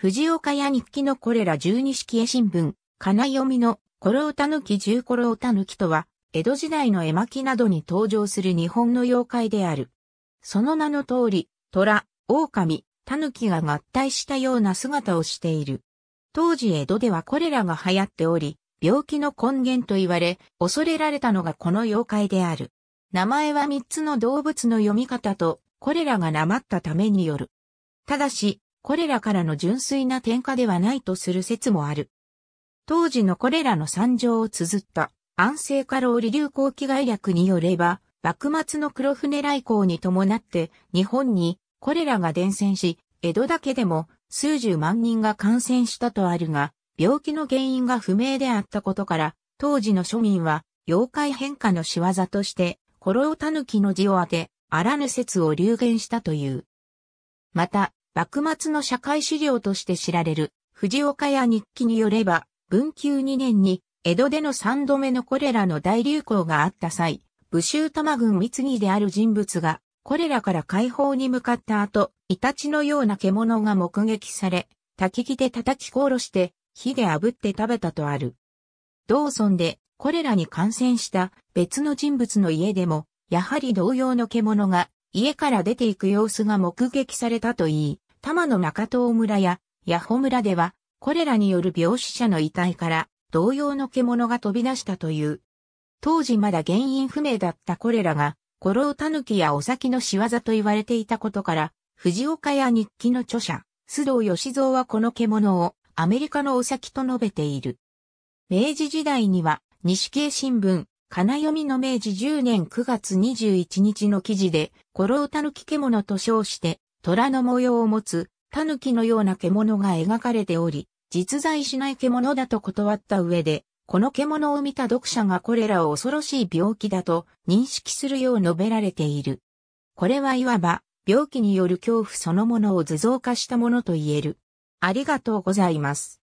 藤岡屋日記のこれら十二式絵新聞、金読みの、コロオタヌキ十コロオタヌキとは、江戸時代の絵巻などに登場する日本の妖怪である。その名の通り、虎、狼、狸が合体したような姿をしている。当時江戸ではこれらが流行っており、病気の根源と言われ、恐れられたのがこの妖怪である。名前は三つの動物の読み方と、これらがなまったためによる。ただし、これらからの純粋な転化ではないとする説もある。当時のこれらの惨状を綴った安政家老リ流行期概略によれば、幕末の黒船来航に伴って日本にこれらが伝染し、江戸だけでも数十万人が感染したとあるが、病気の原因が不明であったことから、当時の庶民は妖怪変化の仕業として、コロオタヌキの字を当て、あらぬ説を流言したという。また、幕末の社会資料として知られる藤岡屋日記によれば、文久2年に江戸での3度目のコレラの大流行があった際、武州玉軍三木である人物がコレラから解放に向かった後、イタチのような獣が目撃され、焚き木で叩き殺して火で炙って食べたとある。道村でコレラに感染した別の人物の家でも、やはり同様の獣が家から出ていく様子が目撃されたといい、玉の中東村や八穂村では、これらによる病死者の遺体から同様の獣が飛び出したという。当時まだ原因不明だったこれらが、五郎狸やお先の仕業と言われていたことから、藤岡や日記の著者、須藤義蔵はこの獣をアメリカのお先と述べている。明治時代には、西京新聞、金読みの明治10年9月21日の記事で、五郎狸獣と称して、虎の模様を持つ、タヌキのような獣が描かれており、実在しない獣だと断った上で、この獣を見た読者がこれらを恐ろしい病気だと認識するよう述べられている。これはいわば、病気による恐怖そのものを図像化したものと言える。ありがとうございます。